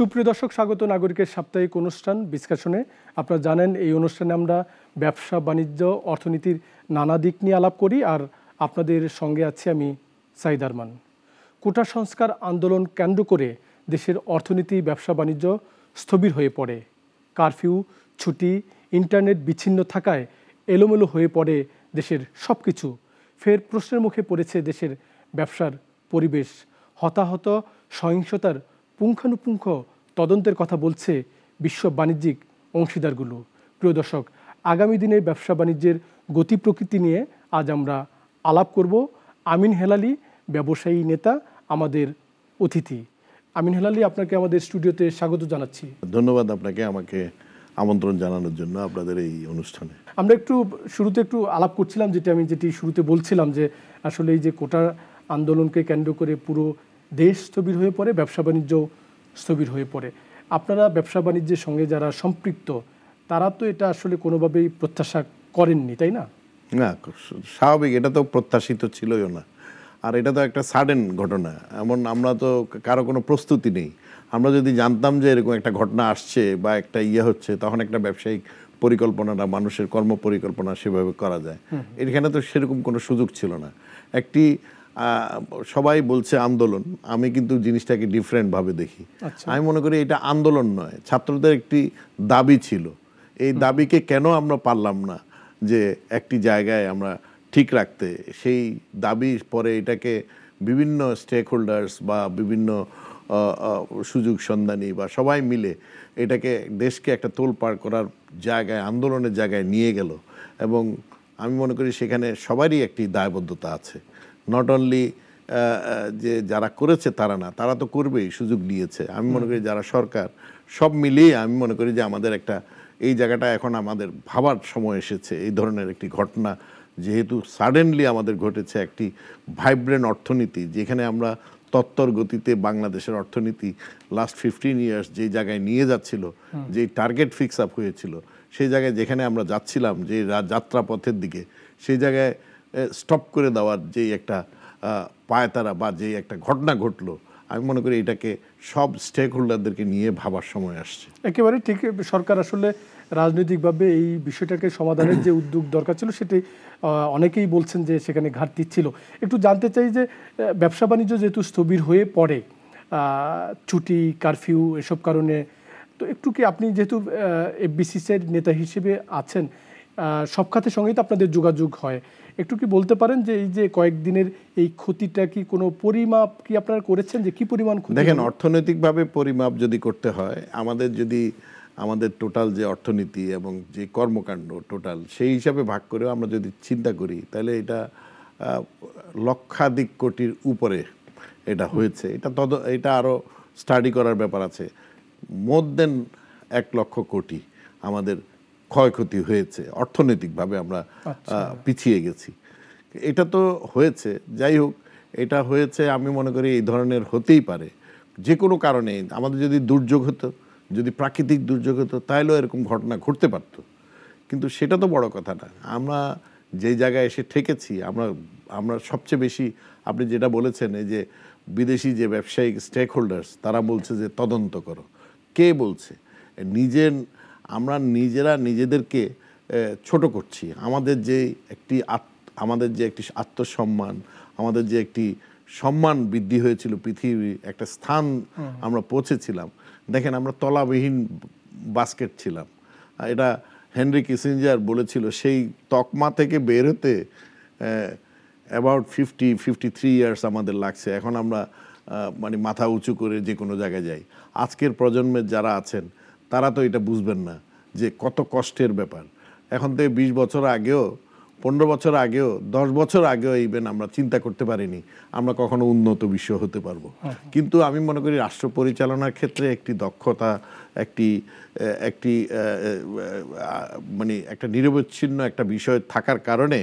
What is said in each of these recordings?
সুপ্রিয় দর্শক স্বাগত নাগরিকের সাপ্তাহিক অনুষ্ঠান বিশ্লেষণে আপনারা জানেন এই অনুষ্ঠানে আমরা ব্যবসা বাণিজ্য অর্থনীতির নানা দিক নিয়ে আলাপ করি আর আপনাদের সঙ্গে আছি আমি সাইদ আরমান কোটা সংস্কার আন্দোলন কেন্দ্র করে দেশের অর্থনীতি ব্যবসা বাণিজ্য স্থবির হয়ে পড়ে কারফিউ ছুটি ইন্টারনেট বিচ্ছিন্ন থাকায় এলোমেলো হয়ে পড়ে দেশের সব কিছু ফের প্রশ্নের মুখে পড়েছে দেশের ব্যবসার পরিবেশ হতাহত সহিংসতার পুঙ্খানুপুঙ্খ তদন্তের কথা বলছে বিশ্ব বাণিজ্যিক অংশীদারগুলো প্রিয় দর্শক আগামী দিনে ব্যবসা বাণিজ্যের গতি প্রকৃতি নিয়ে আজ আমরা আলাপ করব আমিন হেলালি ব্যবসায়ী নেতা আমাদের অতিথি আমিন হেলালি আপনাকে আমাদের স্টুডিওতে স্বাগত জানাচ্ছি ধন্যবাদ আপনাকে আমাকে আমন্ত্রণ জানানোর জন্য আপনাদের এই অনুষ্ঠানে আমরা একটু শুরুতে একটু আলাপ করছিলাম যেটি আমি যেটি শুরুতে বলছিলাম যে আসলে এই যে কোটা আন্দোলনকে কেন্দ্র করে পুরো দেশ স্থবির হয়ে পড়ে ব্যবসা বাণিজ্য স্থবির হয়ে পড়ে আপনারা ব্যবসা বাণিজ্যের সঙ্গে যারা সম্পৃক্ত তারা তো এটা আসলে কোনোভাবেই প্রত্যাশা করেননি তাই না না স্বাভাবিক এটা তো প্রত্যাশিত ছিলই না আর এটা তো একটা সাডেন ঘটনা এমন আমরা তো কারো কোনো প্রস্তুতি নেই আমরা যদি জানতাম যে এরকম একটা ঘটনা আসছে বা একটা ইয়ে হচ্ছে তখন একটা ব্যবসায়িক পরিকল্পনাটা মানুষের কর্ম পরিকল্পনা সেভাবে করা যায় এখানে তো সেরকম কোনো সুযোগ ছিল না একটি সবাই বলছে আন্দোলন আমি কিন্তু জিনিসটাকে ডিফারেন্টভাবে দেখি আচ্ছা। আমি মনে করি এটা আন্দোলন নয় ছাত্রদের একটি দাবি ছিল এই দাবিকে কেন আমরা পারলাম না যে একটি জায়গায় আমরা ঠিক রাখতে সেই দাবি পরে এটাকে বিভিন্ন স্টেক হোল্ডার্স বা বিভিন্ন সুযোগ সন্ধানী বা সবাই মিলে এটাকে দেশকে একটা তোল পার করার জায়গায় আন্দোলনের জায়গায় নিয়ে গেল এবং আমি মনে করি সেখানে সবারই একটি দায়বদ্ধতা আছে নট অনলি uh, uh, যে যারা করেছে তারা না তারা তো করবেই সুযোগ দিয়েছে আমি মনে করি যারা সরকার সব মিলিয়ে আমি মনে করি যে আমাদের একটা এই জায়গাটা এখন আমাদের ভাবার সময় এসেছে এই ধরনের একটি ঘটনা যেহেতু সাডেনলি আমাদের ঘটেছে একটি ভাইব্রেন্ট অর্থনীতি যেখানে আমরা তত্তর গতিতে বাংলাদেশের অর্থনীতি লাস্ট ফিফটিন ইয়ার্স যে জায়গায় নিয়ে যাচ্ছিল যে টার্গেট ফিক্স আপ হয়েছিল সেই জায়গায় যেখানে আমরা যাচ্ছিলাম যে যাত্রাপথের দিকে সেই জায়গায় স্টপ করে দেওয়ার যে একটা পায়তারা বা যে একটা ঘটনা ঘটলো আমি মনে করি এটাকে সব স্টেক হোল্ডারদেরকে নিয়ে ভাবার সময় আসছে একেবারে ঠিক সরকার আসলে রাজনৈতিকভাবে এই বিষয়টাকে সমাধানের যে উদ্যোগ দরকার ছিল সেটি অনেকেই বলছেন যে সেখানে ঘাটতি ছিল একটু জানতে চাই যে ব্যবসা বাণিজ্য যেহেতু স্থবির হয়ে পড়ে ছুটি কারফিউ এসব কারণে তো একটু কি আপনি যেহেতু এফবিসিসের নেতা হিসেবে আছেন সব খাতের সঙ্গেই তো আপনাদের যোগাযোগ হয় একটু কি বলতে পারেন যে এই যে কয়েকদিনের এই ক্ষতিটা কি কোনো পরিমাপ কি আপনারা করেছেন যে কি পরিমাণ ক্ষতি দেখেন অর্থনৈতিকভাবে পরিমাপ যদি করতে হয় আমাদের যদি আমাদের টোটাল যে অর্থনীতি এবং যে কর্মকাণ্ড টোটাল সেই হিসাবে ভাগ করেও আমরা যদি চিন্তা করি তাহলে এটা লক্ষাধিক কোটির উপরে এটা হয়েছে এটা তদ এটা আরও স্টাডি করার ব্যাপার আছে মোর দেন এক লক্ষ কোটি আমাদের ক্ষয়ক্ষতি হয়েছে অর্থনৈতিকভাবে আমরা আচ্ছা। পিছিয়ে গেছি এটা তো হয়েছে যাই হোক এটা হয়েছে আমি মনে করি এই ধরনের হতেই পারে যে কোনো কারণে আমাদের যদি দুর্যোগ হতো যদি প্রাকৃতিক দুর্যোগ হতো তাহলেও এরকম ঘটনা ঘটতে পারত কিন্তু সেটা তো বড় কথা না আমরা যে জায়গায় এসে ঠেকেছি আমরা আমরা সবচেয়ে বেশি আপনি যেটা বলেছেন এই যে বিদেশি যে ব্যবসায়িক স্টেক হোল্ডার্স তারা বলছে যে তদন্ত করো কে বলছে নিজের আমরা নিজেরা নিজেদেরকে ছোট করছি আমাদের যে একটি আমাদের যে একটি আত্মসম্মান আমাদের যে একটি সম্মান বৃদ্ধি হয়েছিল পৃথিবী একটা স্থান আমরা পৌঁছেছিলাম দেখেন আমরা তলাবিহীন বাস্কেট ছিলাম এটা হেনরি কিসিঞ্জার বলেছিল সেই তকমা থেকে বের হতে about fifty fifty three years আমাদের লাগছে এখন আমরা মানে মাথা উঁচু করে যে কোনো জায়গায় যাই আজকের প্রজন্মের যারা আছেন তারা তো এটা বুঝবেন না যে কত কষ্টের ব্যাপার এখন থেকে বিশ বছর আগেও পনেরো বছর আগেও দশ বছর আগেও ইভেন আমরা চিন্তা করতে পারিনি আমরা কখনো উন্নত বিশ্ব হতে পারবো আচ্ছা। কিন্তু আমি মনে করি রাষ্ট্র পরিচালনার ক্ষেত্রে একটি দক্ষতা একটি একটি মানে একটা নিরবচ্ছিন্ন একটা বিষয় থাকার কারণে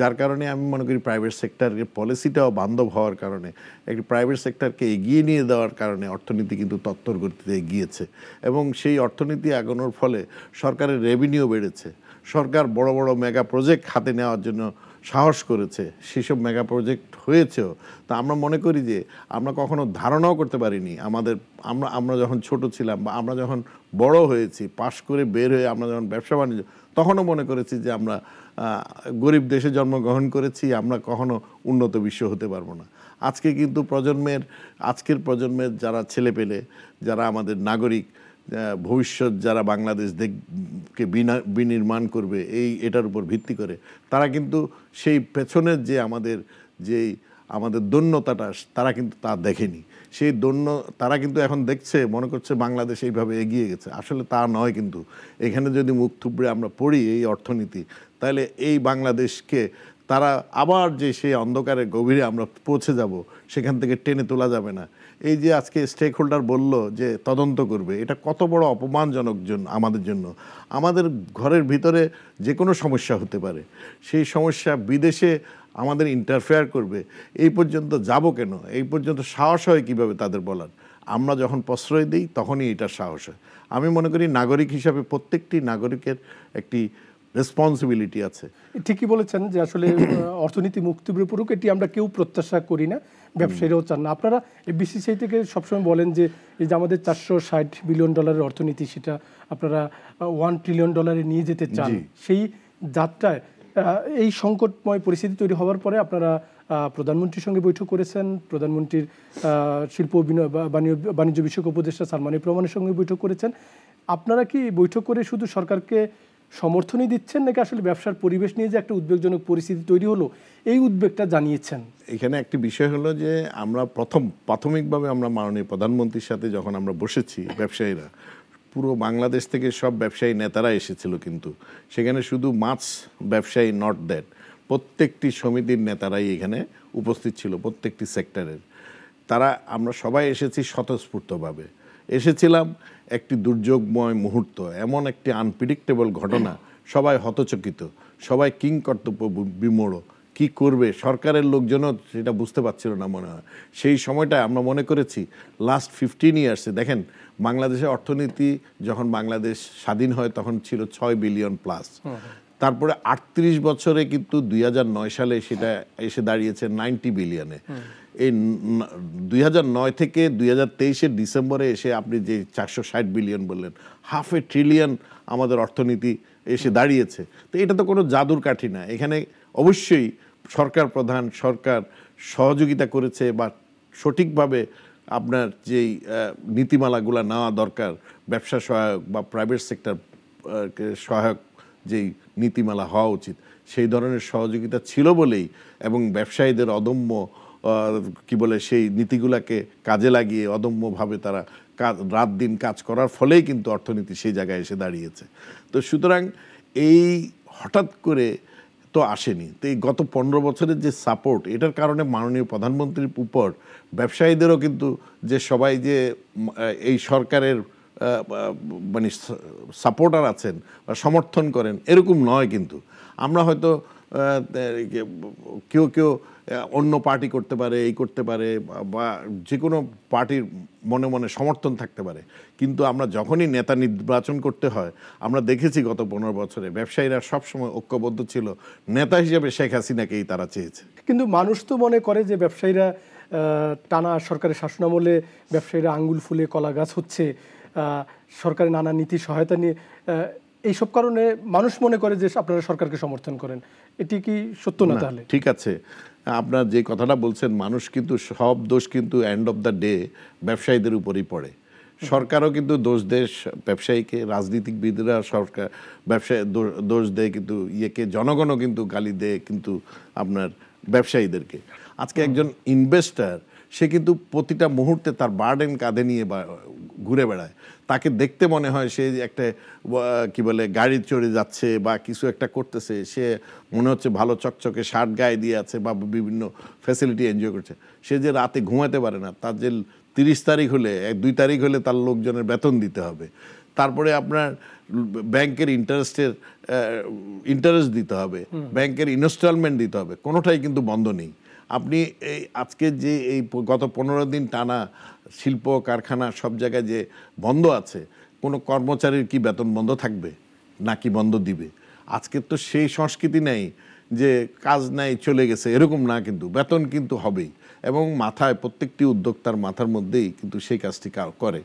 যার কারণে আমি মনে করি প্রাইভেট সেক্টরের পলিসিটাও বান্ধব হওয়ার কারণে একটি প্রাইভেট সেক্টরকে এগিয়ে নিয়ে দেওয়ার কারণে অর্থনীতি কিন্তু তত্তর গতিতে এগিয়েছে এবং সেই অর্থনীতি আগানোর ফলে সরকারের রেভিনিউ বেড়েছে সরকার বড় বড় মেগা প্রজেক্ট হাতে নেওয়ার জন্য সাহস করেছে সেসব মেগা প্রজেক্ট হয়েছেও তা আমরা মনে করি যে আমরা কখনো ধারণাও করতে পারিনি আমাদের আমরা আমরা যখন ছোট ছিলাম বা আমরা যখন বড় হয়েছি পাশ করে বের হয়ে আমরা যখন ব্যবসা বাণিজ্য তখনও মনে করেছি যে আমরা গরিব দেশে জন্মগ্রহণ করেছি আমরা কখনো উন্নত বিশ্ব হতে পারবো না আজকে কিন্তু প্রজন্মের আজকের প্রজন্মের যারা ছেলে পেলে যারা আমাদের নাগরিক ভবিষ্যৎ যারা বাংলাদেশ দেখকে বিনির্মাণ করবে এই এটার উপর ভিত্তি করে তারা কিন্তু সেই পেছনের যে আমাদের যেই আমাদের দৈন্যতাটা তারা কিন্তু তা দেখেনি সেই দৈন্য তারা কিন্তু এখন দেখছে মনে করছে বাংলাদেশ এইভাবে এগিয়ে গেছে আসলে তা নয় কিন্তু এখানে যদি মুখ থুবড়ে আমরা পড়ি এই অর্থনীতি তাহলে এই বাংলাদেশকে তারা আবার যে সেই অন্ধকারের গভীরে আমরা পৌঁছে যাব সেখান থেকে টেনে তোলা যাবে না এই যে আজকে স্টেক হোল্ডার বললো যে তদন্ত করবে এটা কত বড় অপমানজনক জন্য আমাদের জন্য আমাদের ঘরের ভিতরে যে কোনো সমস্যা হতে পারে সেই সমস্যা বিদেশে আমাদের ইন্টারফেয়ার করবে এই পর্যন্ত যাব কেন এই পর্যন্ত সাহস হয় কীভাবে তাদের বলার আমরা যখন প্রশ্রয় দিই তখনই এটা সাহস হয় আমি মনে করি নাগরিক হিসাবে প্রত্যেকটি নাগরিকের একটি রেসপন্সিবিলিটি আছে ঠিকই বলেছেন যে আসলে অর্থনীতি মুক্তি উপরও এটি আমরা কেউ প্রত্যাশা করি না ব্যবসায়ীরাও চান না আপনারা বিসিসিআই থেকে সবসময় বলেন যে এই যে আমাদের চারশো ষাট বিলিয়ন ডলারের অর্থনীতি সেটা আপনারা ওয়ান ট্রিলিয়ন ডলারে নিয়ে যেতে চান সেই যাত্রায় এই সংকটময় পরিস্থিতি তৈরি হওয়ার পরে আপনারা প্রধানমন্ত্রীর সঙ্গে বৈঠক করেছেন প্রধানমন্ত্রীর শিল্প বাণিজ্য বিষয়ক উপদেষ্টা সালমানি প্রমাণের সঙ্গে বৈঠক করেছেন আপনারা কি বৈঠক করে শুধু সরকারকে সমর্থনই দিচ্ছেন নাকি আসলে ব্যবসার পরিবেশ নিয়ে যে একটা উদ্বেগজনক পরিস্থিতি তৈরি হলো এই উদ্বেগটা জানিয়েছেন এখানে একটি বিষয় হলো যে আমরা প্রথম প্রাথমিকভাবে আমরা মাননীয় প্রধানমন্ত্রীর সাথে যখন আমরা বসেছি ব্যবসায়ীরা পুরো বাংলাদেশ থেকে সব ব্যবসায়ী নেতারা এসেছিল কিন্তু সেখানে শুধু মাছ ব্যবসায়ী নট দ্যাট প্রত্যেকটি সমিতির নেতারাই এখানে উপস্থিত ছিল প্রত্যেকটি সেক্টরের তারা আমরা সবাই এসেছি স্বতঃস্ফূর্তভাবে এসেছিলাম একটি দুর্যোগময় মুহূর্ত এমন একটি আনপ্রিডিক্টেবল ঘটনা সবাই হতচকিত সবাই কিং কর্তব্য বিমড় কি করবে সরকারের লোকজনও সেটা বুঝতে পারছিল না মনে হয় সেই সময়টা আমরা মনে করেছি লাস্ট ফিফটিন ইয়ার্সে দেখেন বাংলাদেশের অর্থনীতি যখন বাংলাদেশ স্বাধীন হয় তখন ছিল ছয় বিলিয়ন প্লাস তারপরে আটত্রিশ বছরে কিন্তু দুই সালে সেটা এসে দাঁড়িয়েছে নাইনটি বিলিয়নে এই দুই নয় থেকে দুই হাজার ডিসেম্বরে এসে আপনি যে চারশো ষাট বিলিয়ন বললেন হাফ এ ট্রিলিয়ন আমাদের অর্থনীতি এসে দাঁড়িয়েছে তো এটা তো কোনো জাদুর কাঠি না এখানে অবশ্যই সরকার প্রধান সরকার সহযোগিতা করেছে বা সঠিকভাবে আপনার যেই নীতিমালাগুলো নেওয়া দরকার ব্যবসা সহায়ক বা প্রাইভেট সেক্টর সহায়ক যেই নীতিমালা হওয়া উচিত সেই ধরনের সহযোগিতা ছিল বলেই এবং ব্যবসায়ীদের অদম্য কি বলে সেই নীতিগুলাকে কাজে লাগিয়ে অদম্যভাবে তারা কাজ রাত দিন কাজ করার ফলেই কিন্তু অর্থনীতি সেই জায়গায় এসে দাঁড়িয়েছে তো সুতরাং এই হঠাৎ করে তো আসেনি তো এই গত পনেরো বছরের যে সাপোর্ট এটার কারণে মাননীয় প্রধানমন্ত্রীর উপর ব্যবসায়ীদেরও কিন্তু যে সবাই যে এই সরকারের মানে সাপোর্টার আছেন বা সমর্থন করেন এরকম নয় কিন্তু আমরা হয়তো কেউ কেউ অন্য পার্টি করতে পারে এই করতে পারে বা যে কোনো পার্টির মনে মনে সমর্থন থাকতে পারে কিন্তু আমরা যখনই নেতা নির্বাচন করতে হয় আমরা দেখেছি গত পনেরো বছরে ব্যবসায়ীরা সবসময় ঐক্যবদ্ধ ছিল নেতা হিসেবে শেখ হাসিনাকেই তারা চেয়েছে কিন্তু মানুষ তো মনে করে যে ব্যবসায়ীরা টানা সরকারের শাসনামলে ব্যবসায়ীরা আঙ্গুল ফুলে কলা গাছ হচ্ছে সরকারের নানা নীতি সহায়তা নিয়ে এইসব কারণে মানুষ মনে করে যে আপনারা সরকারকে সমর্থন করেন এটি কি সত্য না তাহলে ঠিক আছে আপনার যে কথাটা বলছেন মানুষ কিন্তু সব দোষ কিন্তু এন্ড অফ দ্য ডে ব্যবসায়ীদের উপরেই পড়ে সরকারও কিন্তু দোষ দেশ ব্যবসায়ীকে রাজনীতিকবিদরা সরকার ব্যবসায় দোষ দেয় কিন্তু ইয়েকে জনগণও কিন্তু গালি দেয় কিন্তু আপনার ব্যবসায়ীদেরকে আজকে একজন ইনভেস্টার সে কিন্তু প্রতিটা মুহূর্তে তার বার্ডেন কাঁধে নিয়ে ঘুরে বেড়ায় তাকে দেখতে মনে হয় সে একটা কি বলে গাড়ি চড়ে যাচ্ছে বা কিছু একটা করতেছে সে মনে হচ্ছে ভালো চকচকে শার্ট গায়ে দিয়ে আছে বা বিভিন্ন ফ্যাসিলিটি এনজয় করছে সে যে রাতে ঘুমাতে পারে না তার যে তিরিশ তারিখ হলে এক দুই তারিখ হলে তার লোকজনের বেতন দিতে হবে তারপরে আপনার ব্যাংকের ইন্টারেস্টের ইন্টারেস্ট দিতে হবে ব্যাংকের ইনস্টলমেন্ট দিতে হবে কোনোটাই কিন্তু বন্ধ নেই আপনি এই আজকে যে এই গত পনেরো দিন টানা শিল্প কারখানা সব জায়গায় যে বন্ধ আছে কোনো কর্মচারীর কি বেতন বন্ধ থাকবে নাকি বন্ধ দিবে আজকে তো সেই সংস্কৃতি নেই যে কাজ নাই চলে গেছে এরকম না কিন্তু বেতন কিন্তু হবেই এবং মাথায় প্রত্যেকটি উদ্যোক্তার মাথার মধ্যেই কিন্তু সেই কাজটি করে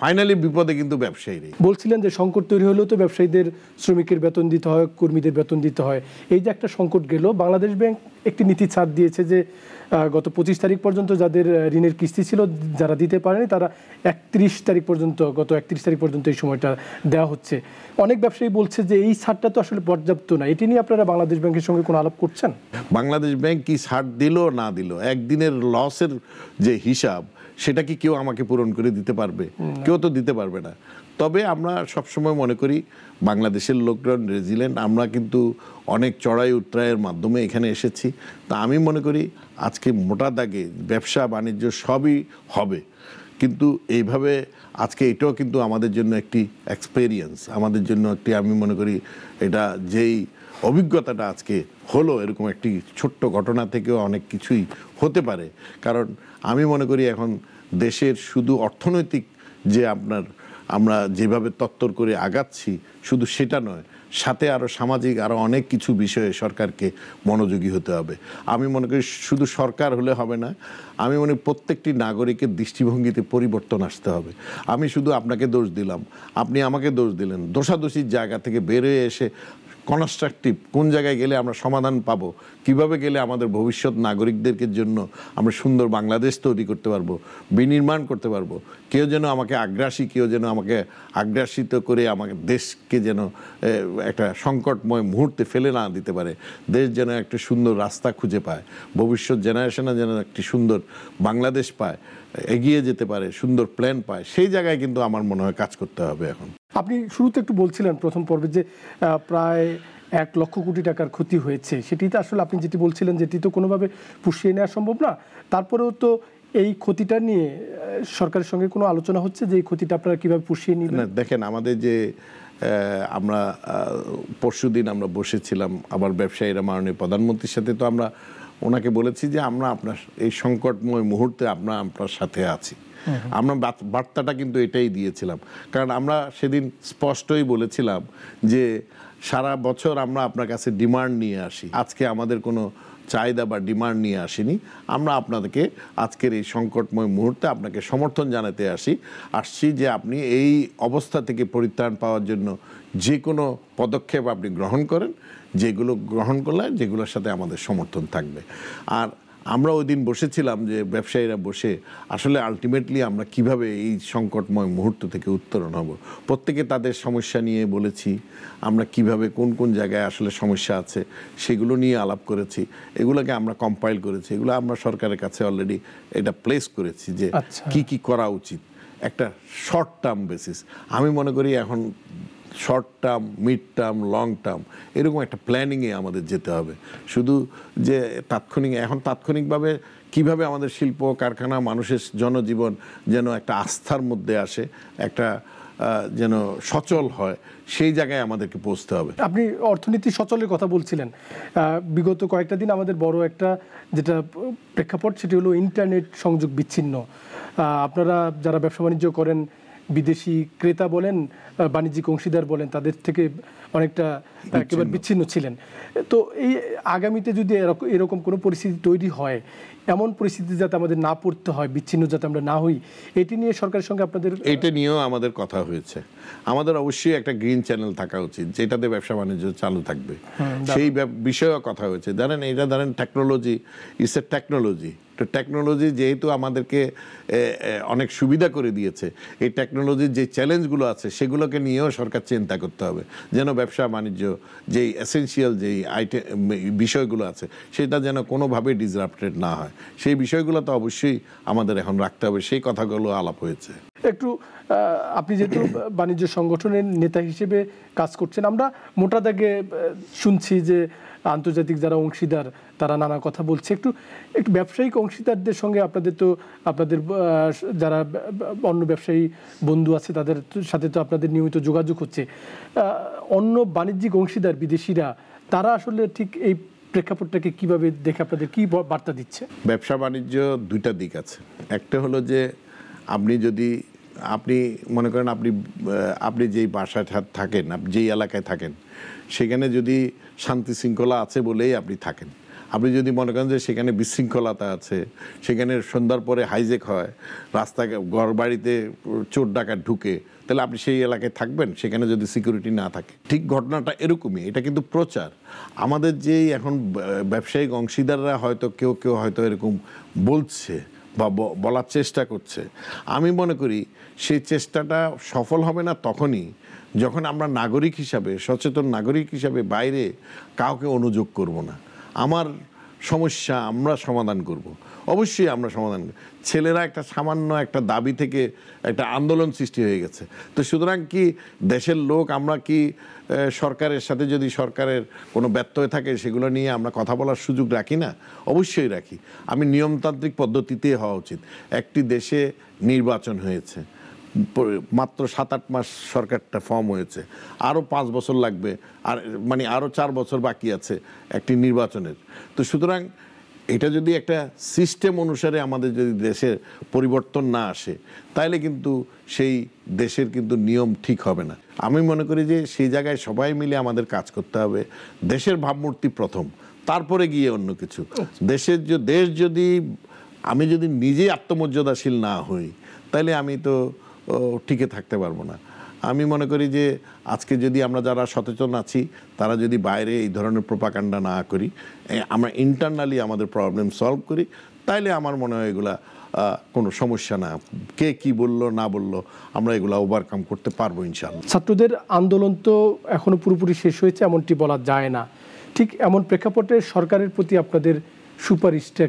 ফাইনালি বিপদে কিন্তু ব্যবসায়ীরাই বলছিলেন যে সংকট তৈরি হলেও তো ব্যবসায়ীদের শ্রমিকের বেতন দিতে হয় কর্মীদের বেতন দিতে হয় এই যে একটা সংকট গেল বাংলাদেশ ব্যাংক একটি নীতি ছাড় দিয়েছে যে গত পঁচিশ তারিখ পর্যন্ত যাদের ঋণের কিস্তি ছিল যারা দিতে পারেনি তারা একত্রিশ তারিখ পর্যন্ত গত একত্রিশ তারিখ পর্যন্ত এই সময়টা দেওয়া হচ্ছে অনেক ব্যবসায়ী বলছে যে এই ছাড়টা তো আসলে পর্যাপ্ত না এটি নিয়ে আপনারা বাংলাদেশ ব্যাংকের সঙ্গে কোনো আলাপ করছেন বাংলাদেশ ব্যাংক কি ছাড় দিল না দিল একদিনের লসের যে হিসাব সেটা কি কেউ আমাকে পূরণ করে দিতে পারবে কেউ তো দিতে পারবে না তবে আমরা সবসময় মনে করি বাংলাদেশের লোকরা রেজিলেন্ট আমরা কিন্তু অনেক চড়াই উত্তরায়ের মাধ্যমে এখানে এসেছি তা আমি মনে করি আজকে মোটা দাগে ব্যবসা বাণিজ্য সবই হবে কিন্তু এইভাবে আজকে এটাও কিন্তু আমাদের জন্য একটি এক্সপেরিয়েন্স আমাদের জন্য একটি আমি মনে করি এটা যেই অভিজ্ঞতাটা আজকে হলো এরকম একটি ছোট্ট ঘটনা থেকেও অনেক কিছুই হতে পারে কারণ আমি মনে করি এখন দেশের শুধু অর্থনৈতিক যে আপনার আমরা যেভাবে তত্তর করে আগাচ্ছি শুধু সেটা নয় সাথে আরও সামাজিক আরও অনেক কিছু বিষয়ে সরকারকে মনোযোগী হতে হবে আমি মনে করি শুধু সরকার হলে হবে না আমি মনে প্রত্যেকটি নাগরিকের দৃষ্টিভঙ্গিতে পরিবর্তন আসতে হবে আমি শুধু আপনাকে দোষ দিলাম আপনি আমাকে দোষ দিলেন দোষাদোষীর জায়গা থেকে বেরোয় এসে কনস্ট্রাকটিভ কোন জায়গায় গেলে আমরা সমাধান পাব কিভাবে গেলে আমাদের ভবিষ্যৎ নাগরিকদেরকে জন্য আমরা সুন্দর বাংলাদেশ তৈরি করতে পারবো বিনির্মাণ করতে পারবো কেউ যেন আমাকে আগ্রাসী কেউ যেন আমাকে আগ্রাসিত করে আমাকে দেশকে যেন একটা সংকটময় মুহূর্তে ফেলে না দিতে পারে দেশ যেন একটা সুন্দর রাস্তা খুঁজে পায় ভবিষ্যৎ জেনারেশনে যেন একটি সুন্দর বাংলাদেশ পায় এগিয়ে যেতে পারে সুন্দর প্ল্যান পায় সেই জায়গায় কিন্তু আমার মনে হয় কাজ করতে হবে এখন আপনি শুরুতে একটু বলছিলেন প্রথম পর্বে যে প্রায় এক লক্ষ কোটি টাকার ক্ষতি হয়েছে সেটি তো আসলে আপনি যেটি বলছিলেন যেটি তো কোনোভাবে পুষিয়ে নেওয়া সম্ভব না তারপরেও তো এই ক্ষতিটা নিয়ে সরকারের সঙ্গে কোনো আলোচনা হচ্ছে যে এই ক্ষতিটা আপনারা কীভাবে পুষিয়ে নিবেন দেখেন আমাদের যে আমরা পরশু দিন আমরা বসেছিলাম আবার ব্যবসায়ীরা মাননীয় প্রধানমন্ত্রীর সাথে তো আমরা ওনাকে বলেছি যে আমরা আপনার এই সংকটময় মুহূর্তে আমরা আপনার সাথে আছি আমরা বার্তাটা কিন্তু এটাই দিয়েছিলাম কারণ আমরা সেদিন স্পষ্টই বলেছিলাম যে সারা বছর আমরা আপনার কাছে ডিমান্ড নিয়ে আসি আজকে আমাদের কোনো চাহিদা বা ডিমান্ড নিয়ে আসিনি আমরা আপনাদেরকে আজকের এই সংকটময় মুহূর্তে আপনাকে সমর্থন জানাতে আসি আসছি যে আপনি এই অবস্থা থেকে পরিত্রাণ পাওয়ার জন্য যে কোনো পদক্ষেপ আপনি গ্রহণ করেন যেগুলো গ্রহণ করলে যেগুলোর সাথে আমাদের সমর্থন থাকবে আর আমরা ওই দিন বসেছিলাম যে ব্যবসায়ীরা বসে আসলে আলটিমেটলি আমরা কিভাবে এই সংকটময় মুহূর্ত থেকে উত্তরণ হব প্রত্যেকে তাদের সমস্যা নিয়ে বলেছি আমরা কিভাবে কোন কোন জায়গায় আসলে সমস্যা আছে সেগুলো নিয়ে আলাপ করেছি এগুলোকে আমরা কম্পাইল করেছি এগুলো আমরা সরকারের কাছে অলরেডি এটা প্লেস করেছি যে আচ্ছা। কি কি করা উচিত একটা শর্ট টার্ম বেসিস আমি মনে করি এখন short term mid term long term এরকম একটা প্ল্যানিংয়ে আমাদের যেতে হবে শুধু যে তাৎক্ষণিক এখন তাৎক্ষণিকভাবে কিভাবে আমাদের শিল্প কারখানা মানুষের জনজীবন যেন একটা আস্থার মধ্যে আসে একটা যেন সচল হয় সেই জায়গায় আমাদেরকে পৌঁছতে হবে আপনি অর্থনীতি সচলের কথা বলছিলেন বিগত কয়েকটা দিন আমাদের বড় একটা যেটা প্রেক্ষাপট সেটি হলো ইন্টারনেট সংযোগ বিচ্ছিন্ন আপনারা যারা ব্যবসা বাণিজ্য করেন বিদেশি ক্রেতা বলেন বাণিজ্যিক অংশীদার বলেন তাদের থেকে অনেকটা একেবারে বিচ্ছিন্ন ছিলেন তো এই আগামীতে যদি এরকম কোনো পরিস্থিতি তৈরি হয় এমন পরিস্থিতি যাতে আমাদের না পড়তে হয় বিচ্ছিন্ন যাতে আমরা না হই এটি নিয়ে সরকারের সঙ্গে আপনাদের এটা নিয়েও আমাদের কথা হয়েছে আমাদের অবশ্যই একটা গ্রিন চ্যানেল থাকা উচিত যেটাতে ব্যবসা বাণিজ্য চালু থাকবে সেই বিষয়েও কথা হয়েছে ধরেন এটা ধরেন টেকনোলজি ইটস এ টেকনোলজি তো টেকনোলজি যেহেতু আমাদেরকে অনেক সুবিধা করে দিয়েছে এই টেকনোলজির যে চ্যালেঞ্জগুলো আছে সেগুলোকে নিয়েও সরকার চিন্তা করতে হবে যেন ব্যবসা বাণিজ্য যেই এসেন্সিয়াল যেই আইটেম বিষয়গুলো আছে সেটা যেন কোনোভাবে ডিসরাপ্টেড না হয় সেই বিষয়গুলো তো অবশ্যই আমাদের এখন রাখতে হবে সেই কথাগুলো আলাপ হয়েছে একটু আপনি যেহেতু বাণিজ্য সংগঠনের নেতা হিসেবে কাজ করছেন আমরা মোটা দাগে শুনছি যে আন্তর্জাতিক যারা অংশীদার তারা নানা কথা বলছে একটু একটু ব্যবসায়িক অংশীদারদের সঙ্গে আপনাদের তো আপনাদের যারা অন্য ব্যবসায়ী বন্ধু আছে তাদের সাথে তো আপনাদের নিয়মিত যোগাযোগ হচ্ছে অন্য বাণিজ্যিক অংশীদার বিদেশিরা তারা আসলে ঠিক এই প্রেক্ষাপটটাকে কিভাবে দেখে আপনাদের কি বার্তা দিচ্ছে ব্যবসা বাণিজ্য দুইটা দিক আছে একটা হলো যে আপনি যদি আপনি মনে করেন আপনি আপনি যেই বাসায় থাকেন যেই এলাকায় থাকেন সেখানে যদি শান্তি শৃঙ্খলা আছে বলেই আপনি থাকেন আপনি যদি মনে করেন যে সেখানে বিশৃঙ্খলতা আছে সেখানে সন্ধ্যার পরে হাইজেক হয় রাস্তা ঘর বাড়িতে চোর ডাকাত ঢুকে তাহলে আপনি সেই এলাকায় থাকবেন সেখানে যদি সিকিউরিটি না থাকে ঠিক ঘটনাটা এরকমই এটা কিন্তু প্রচার আমাদের যে এখন ব্যবসায়িক অংশীদাররা হয়তো কেউ কেউ হয়তো এরকম বলছে বা বলার চেষ্টা করছে আমি মনে করি সেই চেষ্টাটা সফল হবে না তখনই যখন আমরা নাগরিক হিসাবে সচেতন নাগরিক হিসাবে বাইরে কাউকে অনুযোগ করব না আমার সমস্যা আমরা সমাধান করব। অবশ্যই আমরা সমাধান ছেলেরা একটা সামান্য একটা দাবি থেকে একটা আন্দোলন সৃষ্টি হয়ে গেছে তো সুতরাং কি দেশের লোক আমরা কি সরকারের সাথে যদি সরকারের কোনো ব্যর্থ হয়ে থাকে সেগুলো নিয়ে আমরা কথা বলার সুযোগ রাখি না অবশ্যই রাখি আমি নিয়মতান্ত্রিক পদ্ধতিতে হওয়া উচিত একটি দেশে নির্বাচন হয়েছে মাত্র সাত আট মাস সরকারটা ফর্ম হয়েছে আরও পাঁচ বছর লাগবে আর মানে আরও চার বছর বাকি আছে একটি নির্বাচনের তো সুতরাং এটা যদি একটা সিস্টেম অনুসারে আমাদের যদি দেশের পরিবর্তন না আসে তাহলে কিন্তু সেই দেশের কিন্তু নিয়ম ঠিক হবে না আমি মনে করি যে সেই জায়গায় সবাই মিলে আমাদের কাজ করতে হবে দেশের ভাবমূর্তি প্রথম তারপরে গিয়ে অন্য কিছু দেশের যে দেশ যদি আমি যদি নিজে আত্মমর্যাদাশীল না হই তাহলে আমি তো টিকে থাকতে পারবো না আমি মনে করি যে আজকে যদি আমরা যারা সচেতন আছি তারা যদি বাইরে এই ধরনের প্রোপাকান্ডা না করি আমরা ইন্টারনালি আমাদের প্রবলেম সলভ করি তাইলে আমার মনে হয় এগুলা কোনো সমস্যা না কে কি বলল না বলল আমরা এগুলা ওভারকাম করতে পারবো ইনশাল্লাহ ছাত্রদের আন্দোলন তো এখনও পুরোপুরি শেষ হয়েছে এমনটি বলা যায় না ঠিক এমন প্রেক্ষাপটে সরকারের প্রতি আপনাদের সুপারিশটা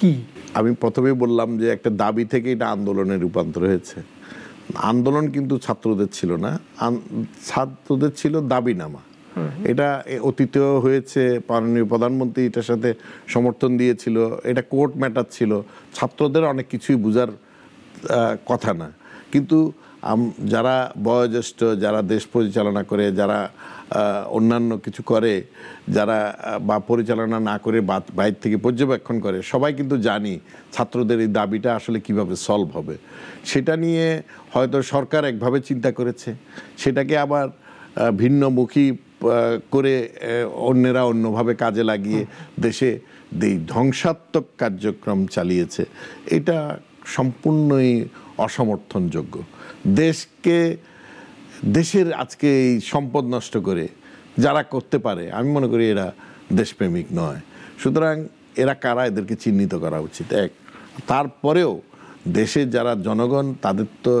কি আমি প্রথমে বললাম যে একটা দাবি থেকে এটা আন্দোলনে রূপান্তর হয়েছে আন্দোলন কিন্তু ছাত্রদের ছিল না ছাত্রদের ছিল দাবিনামা এটা অতীতেও হয়েছে মাননীয় প্রধানমন্ত্রী এটার সাথে সমর্থন দিয়েছিল এটা কোর্ট ম্যাটার ছিল ছাত্রদের অনেক কিছুই বোঝার কথা না কিন্তু যারা বয়োজ্যেষ্ঠ যারা দেশ পরিচালনা করে যারা অন্যান্য কিছু করে যারা বা পরিচালনা না করে বাইর থেকে পর্যবেক্ষণ করে সবাই কিন্তু জানি ছাত্রদের এই দাবিটা আসলে কিভাবে সলভ হবে সেটা নিয়ে হয়তো সরকার একভাবে চিন্তা করেছে সেটাকে আবার ভিন্নমুখী করে অন্যেরা অন্যভাবে কাজে লাগিয়ে দেশে এই ধ্বংসাত্মক কার্যক্রম চালিয়েছে এটা সম্পূর্ণই অসমর্থনযোগ্য দেশকে দেশের আজকে এই সম্পদ নষ্ট করে যারা করতে পারে আমি মনে করি এরা দেশপ্রেমিক নয় সুতরাং এরা কারা এদেরকে চিহ্নিত করা উচিত এক তারপরেও দেশের যারা জনগণ তাদের তো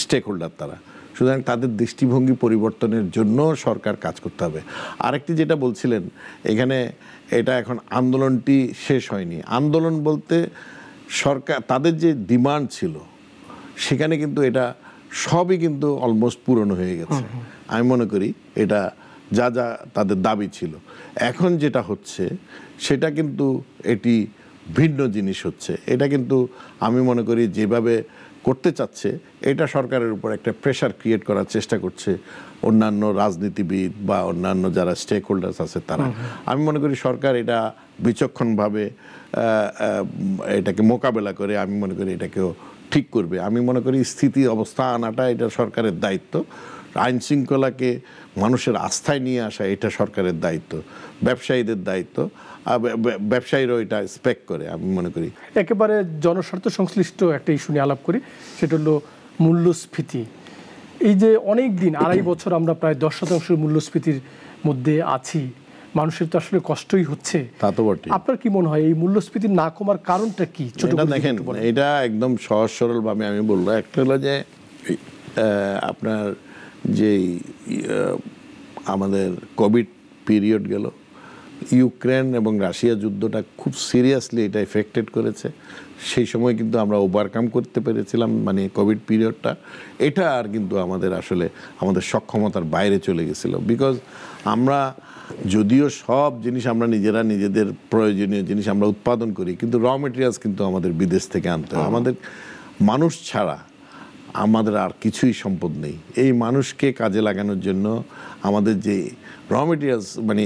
স্টেক হোল্ডার তারা সুতরাং তাদের দৃষ্টিভঙ্গি পরিবর্তনের জন্য সরকার কাজ করতে হবে আরেকটি যেটা বলছিলেন এখানে এটা এখন আন্দোলনটি শেষ হয়নি আন্দোলন বলতে সরকার তাদের যে ডিমান্ড ছিল সেখানে কিন্তু এটা সবই কিন্তু অলমোস্ট পূরণ হয়ে গেছে আমি মনে করি এটা যা যা তাদের দাবি ছিল এখন যেটা হচ্ছে সেটা কিন্তু এটি ভিন্ন জিনিস হচ্ছে এটা কিন্তু আমি মনে করি যেভাবে করতে চাচ্ছে এটা সরকারের উপর একটা প্রেশার ক্রিয়েট করার চেষ্টা করছে অন্যান্য রাজনীতিবিদ বা অন্যান্য যারা স্টেক হোল্ডার্স আছে তারা আমি মনে করি সরকার এটা বিচক্ষণভাবে এটাকে মোকাবেলা করে আমি মনে করি এটাকেও ঠিক করবে আমি মনে করি স্থিতি অবস্থা আনাটা এটা সরকারের দায়িত্ব আইন শৃঙ্খলাকে মানুষের আস্থায় নিয়ে আসা এটা সরকারের দায়িত্ব ব্যবসায়ীদের দায়িত্ব আর ব্যবসায়ীরাও এটা স্পেক করে আমি মনে করি একেবারে জনস্বার্থ সংশ্লিষ্ট একটা ইস্যু নিয়ে আলাপ করি সেটা হলো মূল্যস্ফীতি এই যে অনেক দিন আড়াই বছর আমরা প্রায় দশ শতাংশ মূল্যস্ফীতির মধ্যে আছি মানুষের তো আসলে কষ্টই হচ্ছে তা তো বটে আপনার কি মনে হয় এই মূল্যস্ফীতি না কমার কারণটা কি ছোট দেখেন এটা একদম সহজ সরলভাবে আমি বলবো একটা হলো যে আপনার যে আমাদের কোভিড পিরিয়ড গেল ইউক্রেন এবং রাশিয়া যুদ্ধটা খুব সিরিয়াসলি এটা এফেক্টেড করেছে সেই সময় কিন্তু আমরা ওভারকাম করতে পেরেছিলাম মানে কোভিড পিরিয়ডটা এটা আর কিন্তু আমাদের আসলে আমাদের সক্ষমতার বাইরে চলে গেছিলো বিকজ আমরা যদিও সব জিনিস আমরা নিজেরা নিজেদের প্রয়োজনীয় জিনিস আমরা উৎপাদন করি কিন্তু র মেটেরিয়ালস কিন্তু আমাদের বিদেশ থেকে আনতে হয় আমাদের মানুষ ছাড়া আমাদের আর কিছুই সম্পদ নেই এই মানুষকে কাজে লাগানোর জন্য আমাদের যে র মেটেরিয়ালস মানে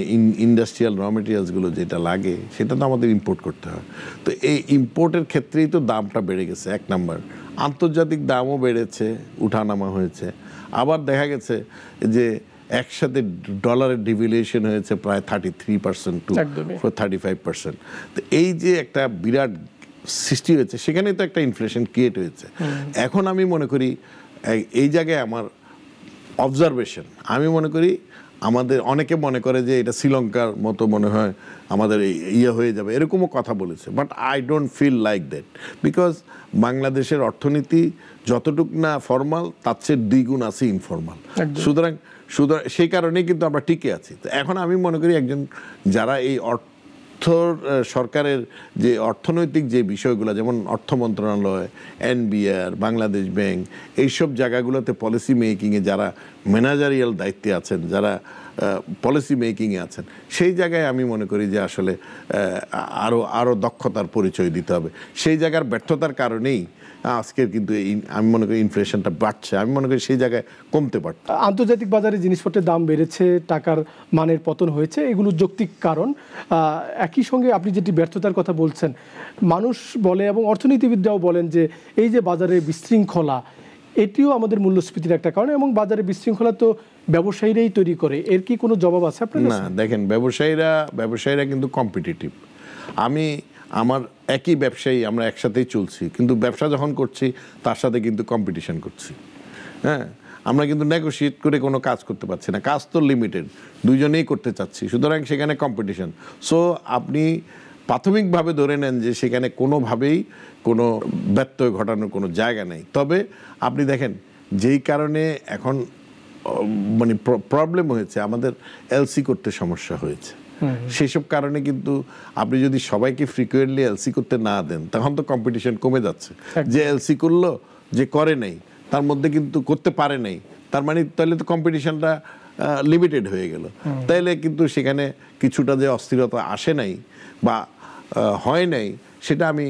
ইন্ডাস্ট্রিয়াল র মেটেরিয়ালসগুলো যেটা লাগে সেটা তো আমাদের ইম্পোর্ট করতে হয় তো এই ইম্পোর্টের ক্ষেত্রেই তো দামটা বেড়ে গেছে এক নাম্বার আন্তর্জাতিক দামও বেড়েছে উঠানামা হয়েছে আবার দেখা গেছে যে একসাথে ডলারের ডিভিলিয়েশন হয়েছে প্রায় thirty three percent to thirty five percent তো এই যে একটা বিরাট সৃষ্টি হয়েছে সেখানে তো একটা ইনফ্লেশন ক্রিয়েট হয়েছে এখন আমি মনে করি এই জায়গায় আমার অবজারভেশন আমি মনে করি আমাদের অনেকে মনে করে যে এটা শ্রীলঙ্কার মতো মনে হয় আমাদের ইয়ে হয়ে যাবে এরকমও কথা বলেছে but I don't feel like that because বাংলাদেশের অর্থনীতি যতটুক না ফর্মাল তার চেয়ে দ্বিগুণ আছে ইনফর্মাল সুতরাং সুতরাং সেই কারণেই কিন্তু আমরা টিকে আছি তো এখন আমি মনে করি একজন যারা এই অর্থ অর্থ সরকারের যে অর্থনৈতিক যে বিষয়গুলো যেমন অর্থ মন্ত্রণালয় এনবিআর বাংলাদেশ ব্যাংক এইসব জায়গাগুলোতে পলিসি মেকিংয়ে যারা ম্যানেজারিয়াল দায়িত্বে আছেন যারা পলিসি মেকিংয়ে আছেন সেই জায়গায় আমি মনে করি যে আসলে আরও আরও দক্ষতার পরিচয় দিতে হবে সেই জায়গার ব্যর্থতার কারণেই আজকে কিন্তু আমি মনে করি ইনফ্লেশনটা বাড়ছে আমি মনে করি সেই জায়গায় কমতে পারত আন্তর্জাতিক বাজারে জিনিসপত্রের দাম বেড়েছে টাকার মানের পতন হয়েছে এগুলো যৌক্তিক কারণ একই সঙ্গে আপনি যেটি ব্যর্থতার কথা বলছেন মানুষ বলে এবং অর্থনীতিবিদরাও বলেন যে এই যে বাজারে বিশৃঙ্খলা এটিও আমাদের মূল্যস্ফীতির একটা কারণ এবং বাজারে বিশৃঙ্খলা তো ব্যবসায়ীরাই তৈরি করে এর কি কোনো জবাব আছে আপনার না দেখেন ব্যবসায়ীরা ব্যবসায়ীরা কিন্তু কম্পিটিটিভ আমি আমার একই ব্যবসায়ী আমরা একসাথেই চলছি কিন্তু ব্যবসা যখন করছি তার সাথে কিন্তু কম্পিটিশন করছি হ্যাঁ আমরা কিন্তু নেগোসিয়েট করে কোনো কাজ করতে পারছি না কাজ তো লিমিটেড দুজনেই করতে চাচ্ছি সুতরাং সেখানে কম্পিটিশন সো আপনি প্রাথমিকভাবে ধরে নেন যে সেখানে কোনোভাবেই কোনো ব্যত্যয় ঘটানোর কোনো জায়গা নেই তবে আপনি দেখেন যেই কারণে এখন মানে প্রবলেম হয়েছে আমাদের এলসি করতে সমস্যা হয়েছে সেসব কারণে কিন্তু আপনি যদি সবাইকে ফ্রিকুয়েন্টলি এলসি করতে না দেন তখন তো কম্পিটিশন কমে যাচ্ছে যে এলসি করলো যে করে নাই তার মধ্যে কিন্তু করতে পারে নাই তার মানে তাহলে তো কম্পিটিশনটা লিমিটেড হয়ে গেল তাইলে কিন্তু সেখানে কিছুটা যে অস্থিরতা আসে নাই বা হয় নাই সেটা আমি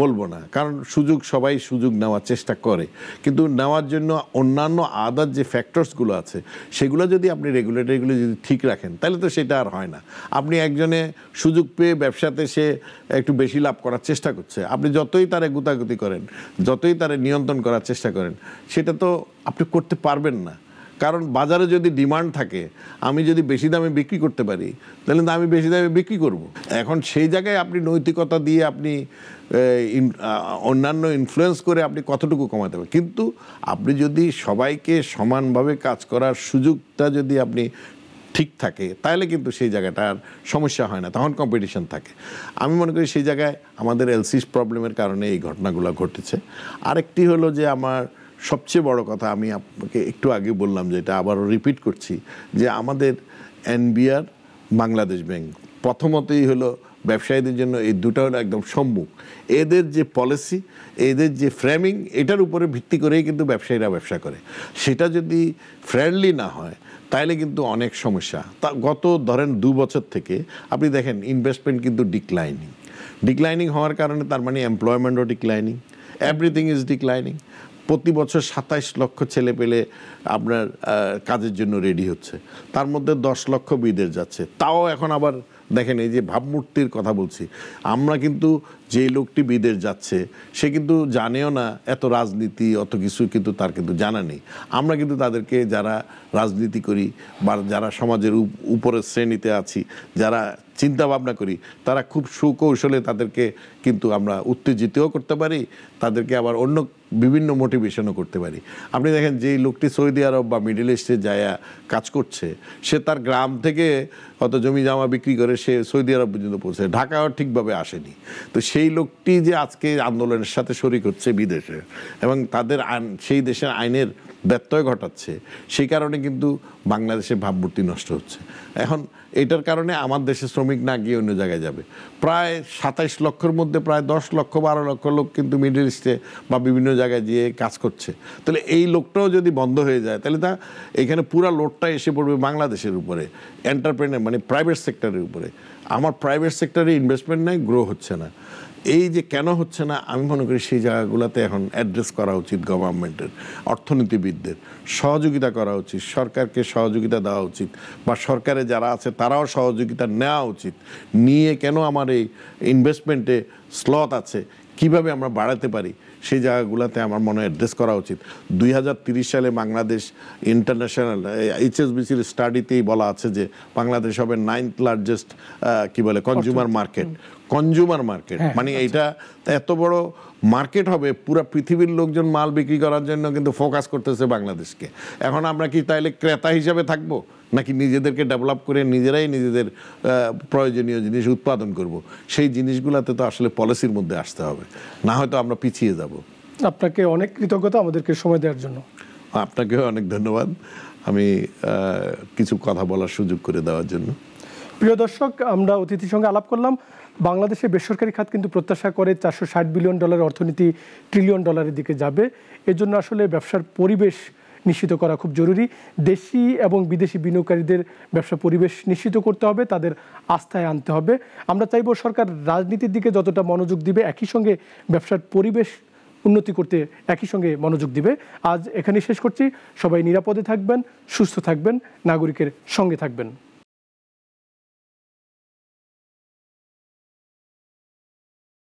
বলবো না কারণ সুযোগ সবাই সুযোগ নেওয়ার চেষ্টা করে কিন্তু নেওয়ার জন্য অন্যান্য আদার যে ফ্যাক্টরসগুলো আছে সেগুলো যদি আপনি রেগুলেটরগুলো যদি ঠিক রাখেন তাহলে তো সেটা আর হয় না আপনি একজনে সুযোগ পেয়ে ব্যবসাতে সে একটু বেশি লাভ করার চেষ্টা করছে আপনি যতই তারে গুতাগুতি করেন যতই তারে নিয়ন্ত্রণ করার চেষ্টা করেন সেটা তো আপনি করতে পারবেন না কারণ বাজারে যদি ডিমান্ড থাকে আমি যদি বেশি দামে বিক্রি করতে পারি তাহলে আমি বেশি দামে বিক্রি করব। এখন সেই জায়গায় আপনি নৈতিকতা দিয়ে আপনি অন্যান্য ইনফ্লুয়েন্স করে আপনি কতটুকু কমাতে পারেন কিন্তু আপনি যদি সবাইকে সমানভাবে কাজ করার সুযোগটা যদি আপনি ঠিক থাকে তাহলে কিন্তু সেই জায়গাটার সমস্যা হয় না তখন কম্পিটিশন থাকে আমি মনে করি সেই জায়গায় আমাদের এলসিস প্রবলেমের কারণে এই ঘটনাগুলো ঘটেছে আরেকটি হলো যে আমার সবচেয়ে বড় কথা আমি আপনাকে একটু আগে বললাম যেটা আবারও রিপিট করছি যে আমাদের এনবিআর বাংলাদেশ ব্যাংক প্রথমতই হলো ব্যবসায়ীদের জন্য এই দুটা হলো একদম সম্মুখ এদের যে পলিসি এদের যে ফ্রেমিং এটার উপরে ভিত্তি করেই কিন্তু ব্যবসায়ীরা ব্যবসা করে সেটা যদি ফ্রেন্ডলি না হয় তাইলে কিন্তু অনেক সমস্যা তা গত ধরেন দু বছর থেকে আপনি দেখেন ইনভেস্টমেন্ট কিন্তু ডিক্লাইনিং ডিক্লাইনিং হওয়ার কারণে তার মানে এমপ্লয়মেন্টও ডিক্লাইনিং এভরিথিং ইজ ডিক্লাইনিং প্রতি বছর সাতাইশ লক্ষ ছেলে পেলে আপনার কাজের জন্য রেডি হচ্ছে তার মধ্যে দশ লক্ষ বিদেশ যাচ্ছে তাও এখন আবার দেখেন এই যে ভাবমূর্তির কথা বলছি আমরা কিন্তু যে লোকটি বিদেশ যাচ্ছে সে কিন্তু জানেও না এত রাজনীতি অত কিছু কিন্তু তার কিন্তু জানা নেই আমরা কিন্তু তাদেরকে যারা রাজনীতি করি বা যারা সমাজের উপরের শ্রেণীতে আছি যারা চিন্তা ভাবনা করি তারা খুব সুকৌশলে তাদেরকে কিন্তু আমরা উত্তেজিতও করতে পারি তাদেরকে আবার অন্য বিভিন্ন মোটিভেশনও করতে পারি আপনি দেখেন যেই লোকটি সৌদি আরব বা মিডিল ইস্টে যায়া কাজ করছে সে তার গ্রাম থেকে অত জমি জামা বিক্রি করে সে সৌদি আরব পর্যন্ত পৌঁছে ঢাকাও ঠিকভাবে আসেনি তো সে সেই লোকটি যে আজকে আন্দোলনের সাথে শরিক হচ্ছে বিদেশে এবং তাদের আইন সেই দেশের আইনের ব্যত্যয় ঘটাচ্ছে সেই কারণে কিন্তু বাংলাদেশে ভাবমূর্তি নষ্ট হচ্ছে এখন এটার কারণে আমার দেশে শ্রমিক না গিয়ে অন্য জায়গায় যাবে প্রায় সাতাইশ লক্ষের মধ্যে প্রায় দশ লক্ষ বারো লক্ষ লোক কিন্তু মিডল ইস্টে বা বিভিন্ন জায়গায় গিয়ে কাজ করছে তাহলে এই লোকটাও যদি বন্ধ হয়ে যায় তাহলে তা এখানে পুরা লোডটা এসে পড়বে বাংলাদেশের উপরে এন্টারপ্রেনার মানে প্রাইভেট সেক্টরের উপরে আমার প্রাইভেট সেক্টরে ইনভেস্টমেন্ট নাই গ্রো হচ্ছে না এই যে কেন হচ্ছে না আমি মনে করি সেই জায়গাগুলোতে এখন অ্যাড্রেস করা উচিত গভর্নমেন্টের অর্থনীতিবিদদের সহযোগিতা করা উচিত সরকারকে সহযোগিতা দেওয়া উচিত বা সরকারে যারা আছে তারাও সহযোগিতা নেওয়া উচিত নিয়ে কেন আমার এই ইনভেস্টমেন্টে স্লথ আছে কিভাবে আমরা বাড়াতে পারি সেই জায়গাগুলোতে আমার মনে অ্যাড্রেস করা উচিত দুই সালে বাংলাদেশ ইন্টারন্যাশনাল এইচএসবিসির স্টাডিতেই বলা আছে যে বাংলাদেশ হবে নাইনথ লার্জেস্ট কি বলে কনজিউমার মার্কেট কনজিউমার মার্কেট মানে এটা এত বড় মার্কেট হবে পুরা পৃথিবীর লোকজন মাল বিক্রি করার জন্য কিন্তু ফোকাস করতেছে বাংলাদেশকে এখন আমরা কি তাইলে ক্রেতা হিসাবে থাকবো নাকি নিজেদেরকে ডেভেলপ করে নিজেরাই নিজেদের প্রয়োজনীয় জিনিস উৎপাদন করব। সেই জিনিসগুলোতে তো আসলে পলিসির মধ্যে আসতে হবে না হয়তো আমরা পিছিয়ে যাব আপনাকে অনেক কৃতজ্ঞতা আমাদেরকে সময় দেওয়ার জন্য আপনাকেও অনেক ধন্যবাদ আমি কিছু কথা বলার সুযোগ করে দেওয়ার জন্য প্রিয় দর্শক আমরা অতিথির সঙ্গে আলাপ করলাম বাংলাদেশে বেসরকারি খাত কিন্তু প্রত্যাশা করে চারশো বিলিয়ন ডলার অর্থনীতি ট্রিলিয়ন ডলারের দিকে যাবে এজন্য আসলে ব্যবসার পরিবেশ নিশ্চিত করা খুব জরুরি দেশি এবং বিদেশি বিনিয়োগকারীদের ব্যবসা পরিবেশ নিশ্চিত করতে হবে তাদের আস্থায় আনতে হবে আমরা চাইব সরকার রাজনীতির দিকে যতটা মনোযোগ দিবে একই সঙ্গে ব্যবসার পরিবেশ উন্নতি করতে একই সঙ্গে মনোযোগ দিবে আজ এখানে শেষ করছি সবাই নিরাপদে থাকবেন সুস্থ থাকবেন নাগরিকের সঙ্গে থাকবেন